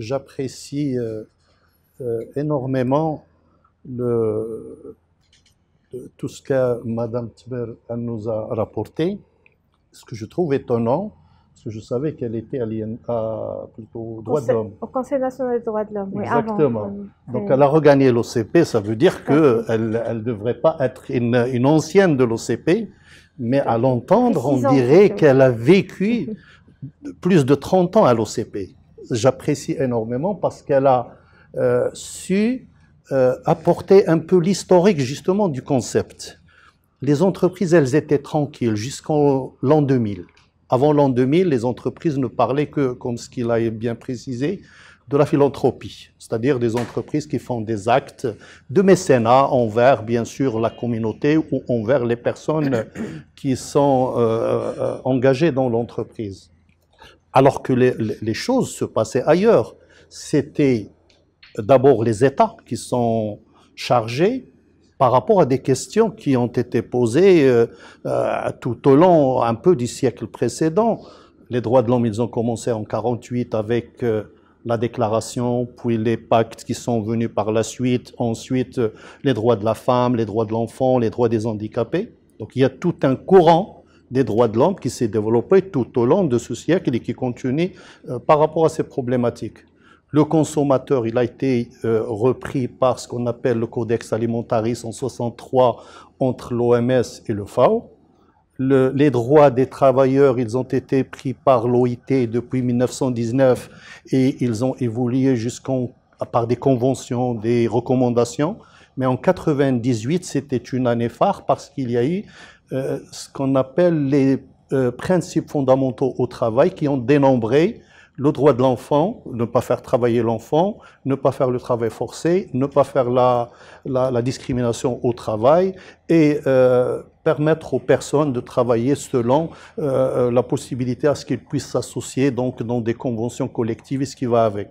j'apprécie euh, euh, énormément tout ce que Mme Tiber nous a rapporté. Ce que je trouve étonnant, parce que je savais qu'elle était alien, à, plutôt droits de l'homme. Au Conseil national des droits de l'homme, oui. Exactement. Euh, Donc elle a regagné l'OCP, ça veut dire qu'elle ne devrait pas être une, une ancienne de l'OCP, mais à l'entendre, on dirait qu'elle a vécu plus de 30 ans à l'OCP j'apprécie énormément parce qu'elle a euh, su euh, apporter un peu l'historique justement du concept. Les entreprises, elles étaient tranquilles jusqu'en l'an 2000. Avant l'an 2000, les entreprises ne parlaient que, comme ce qu'il a bien précisé, de la philanthropie, c'est-à-dire des entreprises qui font des actes de mécénat envers, bien sûr, la communauté ou envers les personnes qui sont euh, engagées dans l'entreprise alors que les, choses se passaient ailleurs. C'était d'abord les États qui sont chargés par rapport à des questions qui ont été posées euh, euh, tout au long un peu du siècle précédent. Les droits de l'homme, ils ont commencé en 48 avec euh, la déclaration, puis les pactes qui sont venus par la suite, ensuite les droits de la femme, les droits de l'enfant, les droits des handicapés. Donc il y a tout un courant des droits de l'homme qui s'est développé tout au long de ce siècle et qui continue euh, par rapport à ces problématiques. Le consommateur, il a été euh, repris par ce qu'on appelle le Codex Alimentaris en 63 entre l'OMS et le FAO. les droits des travailleurs, ils ont été pris par l'OIT depuis 1919 et ils ont évolué jusqu'en par des conventions, des recommandations. Mais en 98, c'était une année phare parce qu'il y a eu euh, ce qu'on appelle les euh, principes fondamentaux au travail qui ont dénombré le droit de l'enfant, ne pas faire travailler l'enfant, ne pas faire le travail forcé, ne pas faire la, discrimination au travail et euh, permettre aux personnes de travailler selon la possibilité à ce qu'ils puissent s'associer donc dans des conventions collectives et ce qui va avec.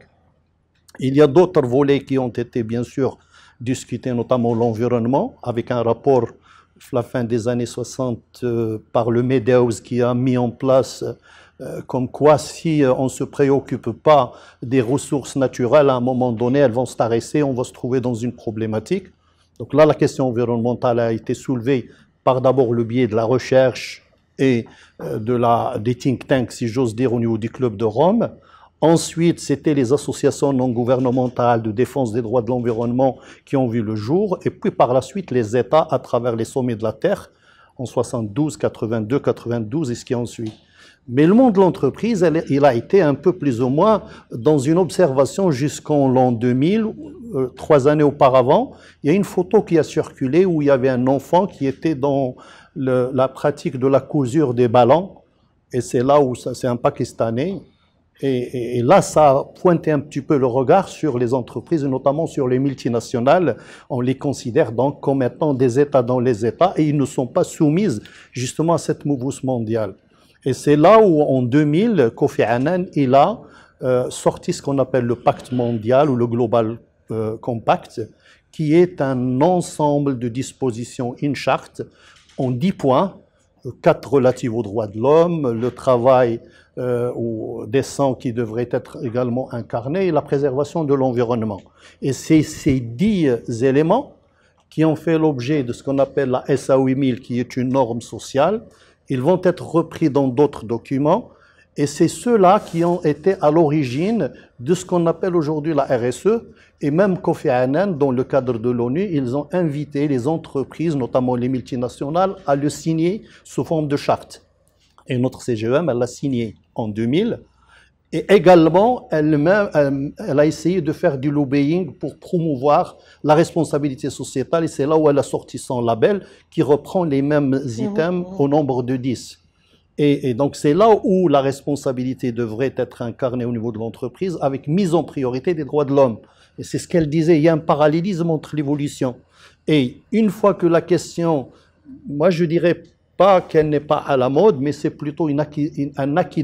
Il y a d'autres volets qui ont été bien sûr discutés, notamment l'environnement, avec un rapport la fin des années 60 euh, par le Medeus qui a mis en place euh, comme quoi si euh, on ne se préoccupe pas des ressources naturelles, à un moment donné, elles vont s'arrêter, on va se trouver dans une problématique. Donc là, la question environnementale a été soulevée par d'abord le biais de la recherche et de la, des think tanks, si j'ose dire, au niveau du Club de Rome. Ensuite, c'était les associations non gouvernementales de défense des droits de l'environnement qui ont vu le jour. Et puis par la suite, les États à travers les sommets de la Terre en 72, 82, 92 et ce qui en suit. Mais le monde de l'entreprise, il a été un peu plus ou moins dans une observation jusqu'en l'an 2000, euh, trois années auparavant. Il y a une photo qui a circulé où il y avait un enfant qui était dans la pratique de la cousure des ballons. Et c'est là où ça, c'est un Pakistanais et, là, ça a pointé un petit peu le regard sur les entreprises, et notamment sur les multinationales. On les considère donc comme étant des États dans les États et ils ne sont pas soumises justement à cette mouvance mondiale. Et c'est là où, en 2000, Kofi Annan, il a euh, sorti ce qu'on appelle le pacte mondial ou le Global euh, Compact, qui est un ensemble de dispositions, une charte, en dix points, euh, quatre relatives aux droits de l'homme, le travail ou euh, des sangs qui devraient être également incarnés, et la préservation de l'environnement. Et c'est ces dix éléments qui ont fait l'objet de ce qu'on appelle la SA 8000, qui est une norme sociale. Ils vont être repris dans d'autres documents. Et c'est ceux-là qui ont été à l'origine de ce qu'on appelle aujourd'hui la RSE. Et même Kofi Annan, dans le cadre de l'ONU, ils ont invité les entreprises, notamment les multinationales, à le signer sous forme de charte. Et notre CGEM, elle l'a signé en 2000. Et également, elle-même, euh, elle a essayé de faire du lobbying pour promouvoir la responsabilité sociétale. Et c'est là où elle a sorti son label qui reprend les mêmes items au nombre de 10. et donc, c'est là où la responsabilité devrait être incarnée au niveau de l'entreprise avec mise en priorité des droits de l'homme. Et c'est ce qu'elle disait. Il y a un parallélisme entre l'évolution. Et une fois que la question, moi je dirais pas qu'elle n'est pas à la mode, mais c'est plutôt un acquis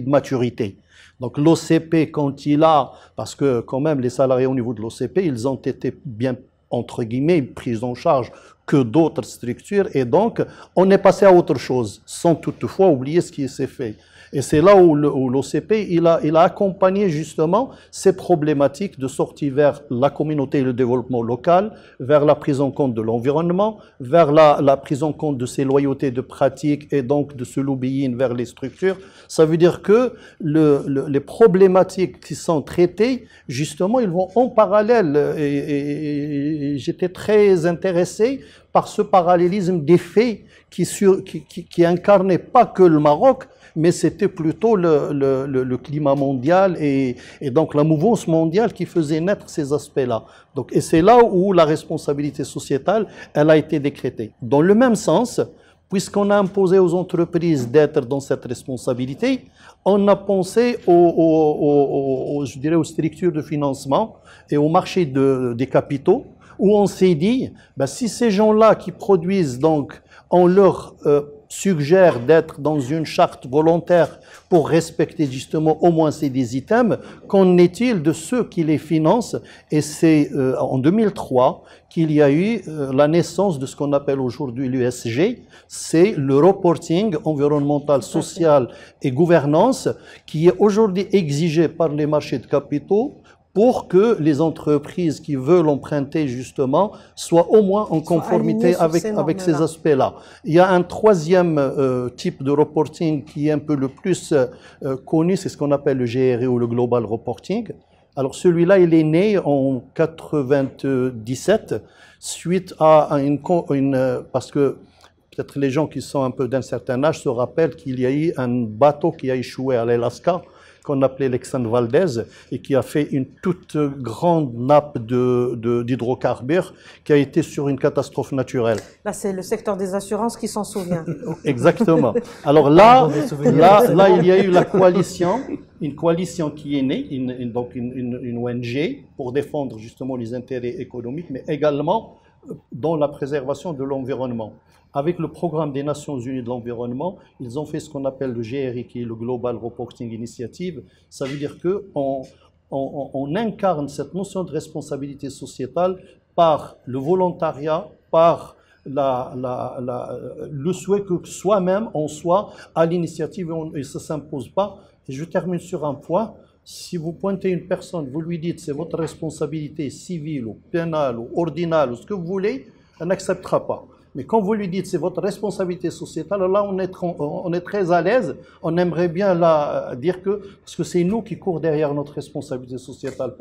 de maturité. Donc l'OCP, quand il a, parce que quand même les salariés au niveau de l'OCP, ils ont été bien, entre guillemets, pris en charge que d'autres structures, et donc on est passé à autre chose, sans toutefois oublier ce qui s'est fait. Et c'est là où l'OCP il a, il a accompagné justement ces problématiques de sortie vers la communauté et le développement local, vers la prise en compte de l'environnement, vers la, la, prise en compte de ces loyautés de pratique et donc de ce lobbying vers les structures. Ça veut dire que le, les problématiques qui sont traitées, justement, ils vont en parallèle. et, j'étais très intéressé par ce parallélisme des faits qui, sur, qui, qui, qui incarnait pas que le Maroc, mais c'était plutôt le, climat mondial et, donc la mouvance mondiale qui faisait naître ces aspects-là. Donc, et c'est là où la responsabilité sociétale, elle a été décrétée. Dans le même sens, puisqu'on a imposé aux entreprises d'être dans cette responsabilité, on a pensé aux, je dirais aux structures de financement et au marché de, des capitaux, où on s'est dit, ben, si ces gens-là qui produisent donc on leur euh, suggère d'être dans une charte volontaire pour respecter justement au moins ces 10 items, qu'en est-il de ceux qui les financent Et c'est euh, en 2003 qu'il y a eu euh, la naissance de ce qu'on appelle aujourd'hui l'USG, c'est le reporting environnemental, social et gouvernance, qui est aujourd'hui exigé par les marchés de capitaux, pour que les entreprises qui veulent emprunter justement soient au moins en conformité avec, ces avec ces aspects-là. Il y a un troisième euh, type de reporting qui est un peu le plus euh, connu, c'est ce qu'on appelle le GRE ou le Global Reporting. Alors celui-là, il est né en 97 suite à une, une euh, parce que peut-être les gens qui sont un peu d'un certain âge se rappellent qu'il y a eu un bateau qui a échoué à l'Alaska qu'on appelait alexandre Valdez et qui a fait une toute grande nappe d'hydrocarbures de, qui a été sur une catastrophe naturelle. Là, c'est le secteur des assurances qui s'en souvient. Exactement. Alors là, là, là, il y a eu la coalition, une coalition qui est née, une, donc une, une ONG pour défendre justement les intérêts économiques, mais également dans la préservation de l'environnement. Avec le programme des Nations Unies de l'environnement, ils ont fait ce qu'on appelle le GRI, qui est le Global Reporting Initiative. Ça veut dire qu'on on, incarne cette notion de responsabilité sociétale par le volontariat, par le souhait que soi-même on soit à l'initiative et, ça ne s'impose pas. Et je termine sur un point si vous pointez une personne, vous lui dites c'est votre responsabilité civile ou pénale ou ordinale ou ce que vous voulez, elle n'acceptera pas. Mais quand vous lui dites c'est votre responsabilité sociétale, là on est, on est très à l'aise. On aimerait bien là euh, dire que parce que c'est nous qui courons derrière notre responsabilité sociétale.